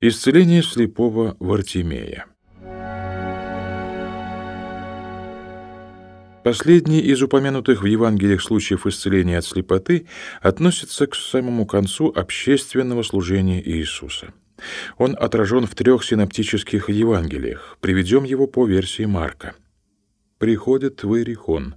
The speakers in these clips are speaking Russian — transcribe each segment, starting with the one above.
Исцеление слепого Вартимея Последний из упомянутых в Евангелиях случаев исцеления от слепоты относится к самому концу общественного служения Иисуса. Он отражен в трех синоптических Евангелиях. Приведем его по версии Марка. «Приходит в Иерихон».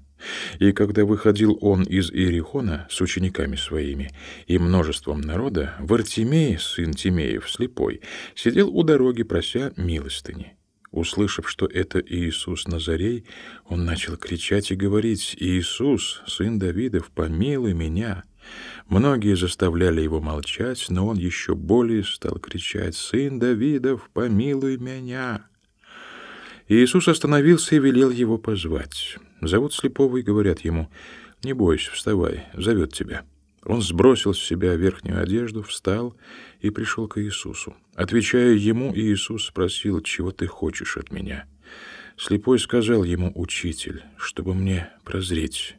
И когда выходил он из Иерихона с учениками своими и множеством народа, Вартимей, сын Тимеев, слепой, сидел у дороги, прося милостыни. Услышав, что это Иисус Назарей, он начал кричать и говорить, «Иисус, сын Давидов, помилуй меня!» Многие заставляли его молчать, но он еще более стал кричать, «Сын Давидов, помилуй меня!» Иисус остановился и велел его позвать. Зовут слепого и говорят ему, «Не бойся, вставай, зовет тебя». Он сбросил с себя верхнюю одежду, встал и пришел к Иисусу. Отвечая ему, Иисус спросил, «Чего ты хочешь от меня?» Слепой сказал ему, «Учитель, чтобы мне прозреть».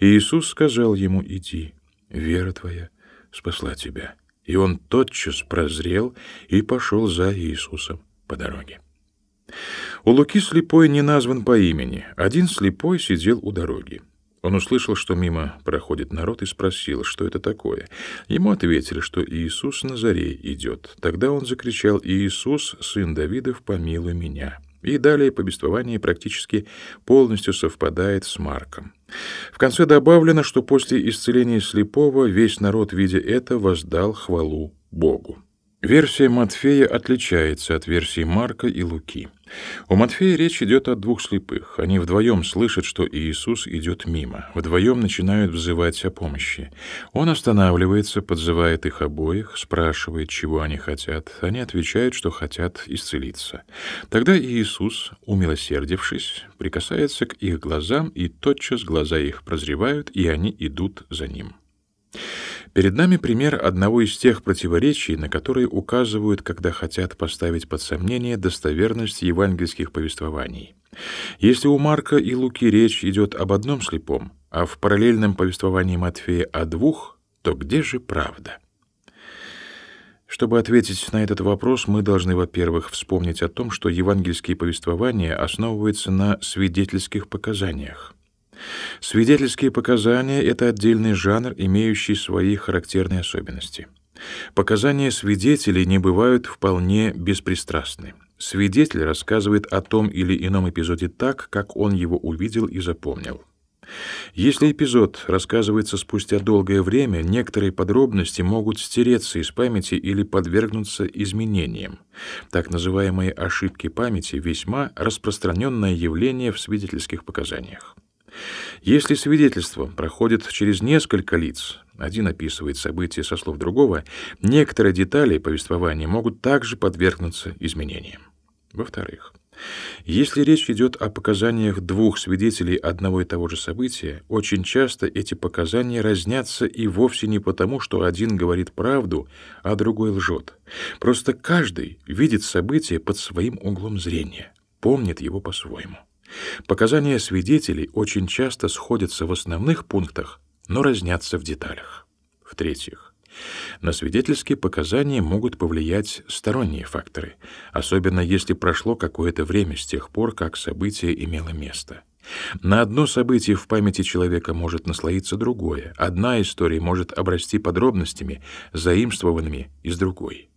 Иисус сказал ему, «Иди, вера твоя спасла тебя». И он тотчас прозрел и пошел за Иисусом по дороге. У Луки слепой не назван по имени. Один слепой сидел у дороги. Он услышал, что мимо проходит народ, и спросил, что это такое. Ему ответили, что Иисус на заре идет. Тогда он закричал «Иисус, сын Давидов, помилуй меня». И далее повествование практически полностью совпадает с Марком. В конце добавлено, что после исцеления слепого весь народ, видя это, воздал хвалу Богу. Версия Матфея отличается от версии Марка и Луки. У Матфея речь идет о двух слепых. Они вдвоем слышат, что Иисус идет мимо. Вдвоем начинают взывать о помощи. Он останавливается, подзывает их обоих, спрашивает, чего они хотят. Они отвечают, что хотят исцелиться. Тогда Иисус, умилосердившись, прикасается к их глазам, и тотчас глаза их прозревают, и они идут за ним. Перед нами пример одного из тех противоречий, на которые указывают, когда хотят поставить под сомнение достоверность евангельских повествований. Если у Марка и Луки речь идет об одном слепом, а в параллельном повествовании Матфея о двух, то где же правда? Чтобы ответить на этот вопрос, мы должны, во-первых, вспомнить о том, что евангельские повествования основываются на свидетельских показаниях. Свидетельские показания — это отдельный жанр, имеющий свои характерные особенности. Показания свидетелей не бывают вполне беспристрастны. Свидетель рассказывает о том или ином эпизоде так, как он его увидел и запомнил. Если эпизод рассказывается спустя долгое время, некоторые подробности могут стереться из памяти или подвергнуться изменениям. Так называемые ошибки памяти весьма распространенное явление в свидетельских показаниях. Если свидетельство проходит через несколько лиц, один описывает события со слов другого, некоторые детали повествования могут также подвергнуться изменениям. Во-вторых, если речь идет о показаниях двух свидетелей одного и того же события, очень часто эти показания разнятся и вовсе не потому, что один говорит правду, а другой лжет. Просто каждый видит событие под своим углом зрения, помнит его по-своему. Показания свидетелей очень часто сходятся в основных пунктах, но разнятся в деталях. В-третьих, на свидетельские показания могут повлиять сторонние факторы, особенно если прошло какое-то время с тех пор, как событие имело место. На одно событие в памяти человека может наслоиться другое, одна история может обрасти подробностями, заимствованными из другой.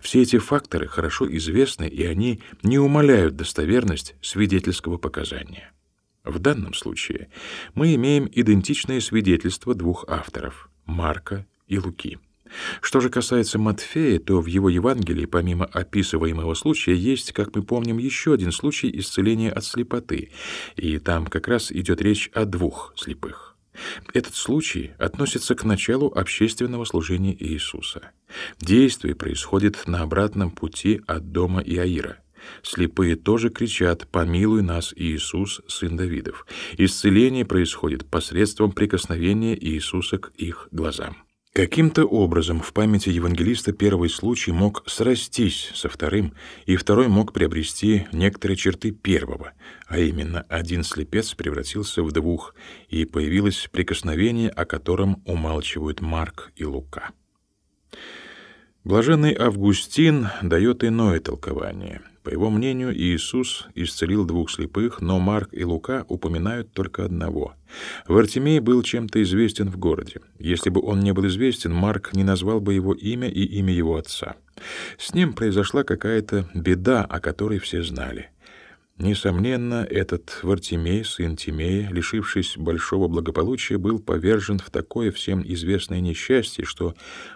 Все эти факторы хорошо известны, и они не умаляют достоверность свидетельского показания. В данном случае мы имеем идентичные свидетельства двух авторов — Марка и Луки. Что же касается Матфея, то в его Евангелии, помимо описываемого случая, есть, как мы помним, еще один случай исцеления от слепоты, и там как раз идет речь о двух слепых. Этот случай относится к началу общественного служения Иисуса. Действие происходит на обратном пути от дома Иаира. Слепые тоже кричат «Помилуй нас, Иисус, сын Давидов». Исцеление происходит посредством прикосновения Иисуса к их глазам. Каким-то образом в памяти евангелиста первый случай мог срастись со вторым, и второй мог приобрести некоторые черты первого, а именно один слепец превратился в двух, и появилось прикосновение, о котором умалчивают Марк и Лука. Блаженный Августин дает иное толкование. По его мнению, Иисус исцелил двух слепых, но Марк и Лука упоминают только одного. Вартимей был чем-то известен в городе. Если бы он не был известен, Марк не назвал бы его имя и имя его отца. С ним произошла какая-то беда, о которой все знали. Несомненно, этот Вартимей, сын Тимея, лишившись большого благополучия, был повержен в такое всем известное несчастье, что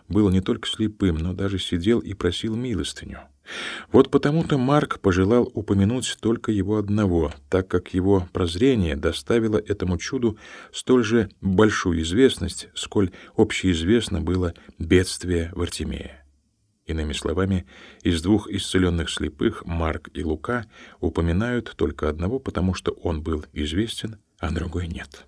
был не только слепым, но даже сидел и просил милостыню. Вот потому-то Марк пожелал упомянуть только его одного, так как его прозрение доставило этому чуду столь же большую известность, сколь общеизвестно было бедствие Вартимея. Иными словами, из двух исцеленных слепых, Марк и Лука, упоминают только одного, потому что он был известен, а другой нет.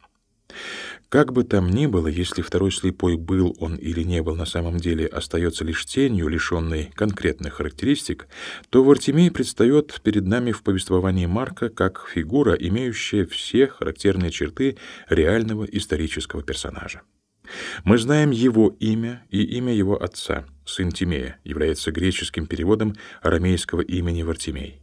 Как бы там ни было, если второй слепой был он или не был на самом деле, остается лишь тенью, лишенной конкретных характеристик, то Вартимей предстает перед нами в повествовании Марка как фигура, имеющая все характерные черты реального исторического персонажа. Мы знаем его имя и имя его отца. Сын Тимея является греческим переводом арамейского имени Вартимей.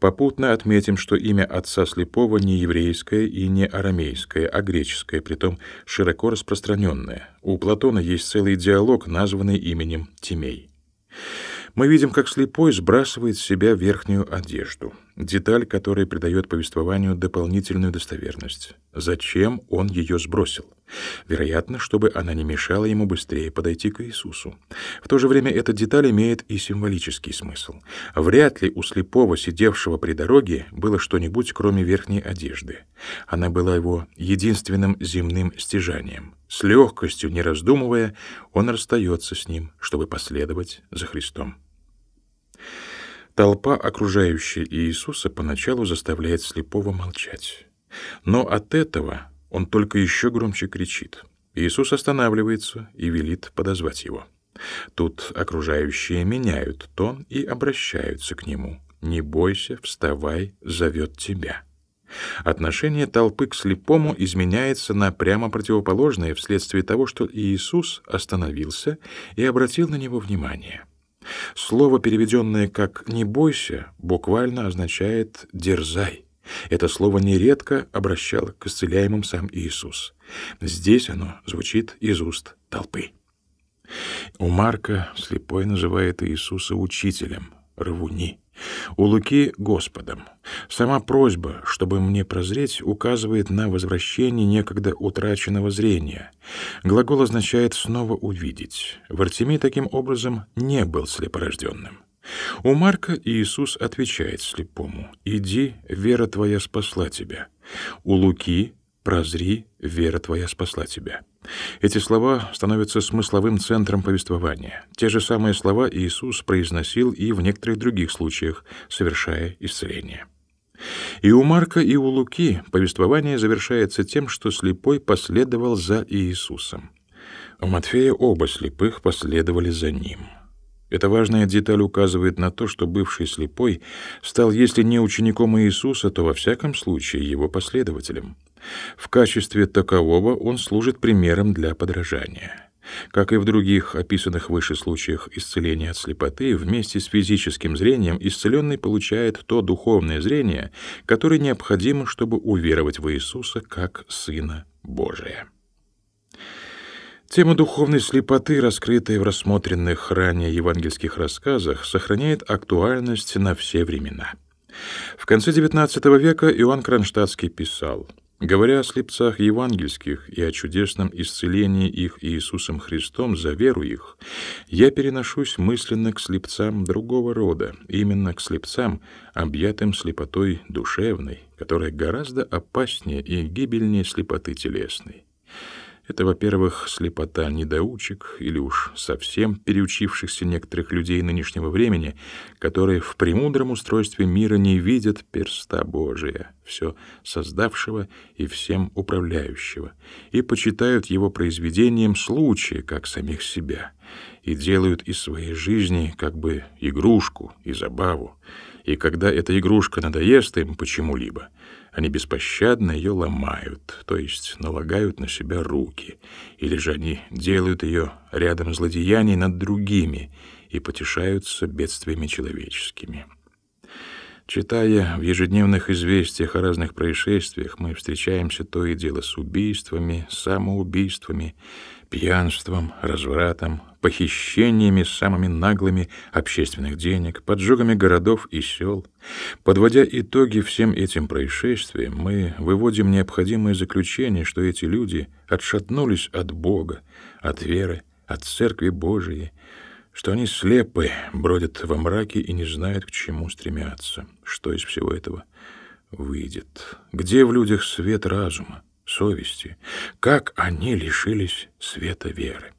Попутно отметим, что имя отца слепого не еврейское и не арамейское, а греческое, притом широко распространённое. У Платона есть целый диалог, названный именем Тимей. Мы видим, как слепой сбрасывает с себя верхнюю одежду — деталь, которая придает повествованию дополнительную достоверность. Зачем он ее сбросил? Вероятно, чтобы она не мешала ему быстрее подойти к Иисусу. В то же время эта деталь имеет и символический смысл. Вряд ли у слепого, сидевшего при дороге, было что-нибудь, кроме верхней одежды. Она была его единственным земным стяжанием. С легкостью, не раздумывая, он расстается с ним, чтобы последовать за Христом. Толпа, окружающая Иисуса, поначалу заставляет слепого молчать. Но от этого он только еще громче кричит. Иисус останавливается и велит подозвать его. Тут окружающие меняют тон и обращаются к нему. «Не бойся, вставай, зовет тебя». Отношение толпы к слепому изменяется на прямо противоположное вследствие того, что Иисус остановился и обратил на него внимание — Слово, переведенное как «не бойся», буквально означает «дерзай». Это слово нередко обращал к исцеляемым сам Иисус. Здесь оно звучит из уст толпы. У Марка слепой называет Иисуса учителем, рвуни. У Луки — Господом. Сама просьба, чтобы мне прозреть, указывает на возвращение некогда утраченного зрения. Глагол означает «снова увидеть». В Артемии таким образом не был слепорожденным. У Марка Иисус отвечает слепому «Иди, вера твоя спасла тебя». У Луки «Прозри, вера твоя спасла тебя». Эти слова становятся смысловым центром повествования. Те же самые слова Иисус произносил и в некоторых других случаях, совершая исцеление. И у Марка, и у Луки повествование завершается тем, что слепой последовал за Иисусом. У Матфея оба слепых последовали за ним — эта важная деталь указывает на то, что бывший слепой стал, если не учеником Иисуса, то во всяком случае его последователем. В качестве такового он служит примером для подражания. Как и в других описанных выше случаях исцеления от слепоты, вместе с физическим зрением исцеленный получает то духовное зрение, которое необходимо, чтобы уверовать в Иисуса как Сына Божия. Тема духовной слепоты, раскрытая в рассмотренных ранее евангельских рассказах, сохраняет актуальность на все времена. В конце XIX века Иоанн Кронштадтский писал: Говоря о слепцах евангельских и о чудесном исцелении их Иисусом Христом за веру их, я переношусь мысленно к слепцам другого рода, именно к слепцам, объятым слепотой душевной, которая гораздо опаснее и гибельнее слепоты телесной. Это, во-первых, слепота недоучек или уж совсем переучившихся некоторых людей нынешнего времени, которые в премудром устройстве мира не видят перста Божия, все создавшего и всем управляющего, и почитают его произведением случая, как самих себя, и делают из своей жизни как бы игрушку и забаву. И когда эта игрушка надоест им почему-либо — они беспощадно ее ломают, то есть налагают на себя руки, или же они делают ее рядом злодеяний над другими и потешаются бедствиями человеческими. Читая в ежедневных известиях о разных происшествиях, мы встречаемся то и дело с убийствами, самоубийствами, пьянством, развратом, похищениями самыми наглыми общественных денег, поджогами городов и сел. Подводя итоги всем этим происшествиям, мы выводим необходимое заключение, что эти люди отшатнулись от Бога, от веры, от Церкви Божией, что они слепы, бродят во мраке и не знают, к чему стремятся. Что из всего этого выйдет? Где в людях свет разума, совести? Как они лишились света веры?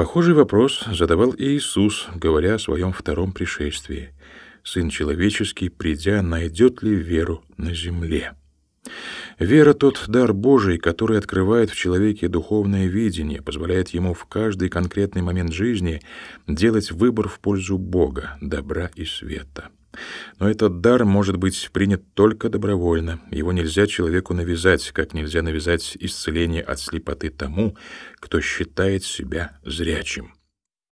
Похожий вопрос задавал и Иисус, говоря о своем втором пришествии. «Сын человеческий, придя, найдет ли веру на земле?» Вера — тот дар Божий, который открывает в человеке духовное видение, позволяет ему в каждый конкретный момент жизни делать выбор в пользу Бога, добра и света. Но этот дар может быть принят только добровольно. Его нельзя человеку навязать, как нельзя навязать исцеление от слепоты тому, кто считает себя зрячим.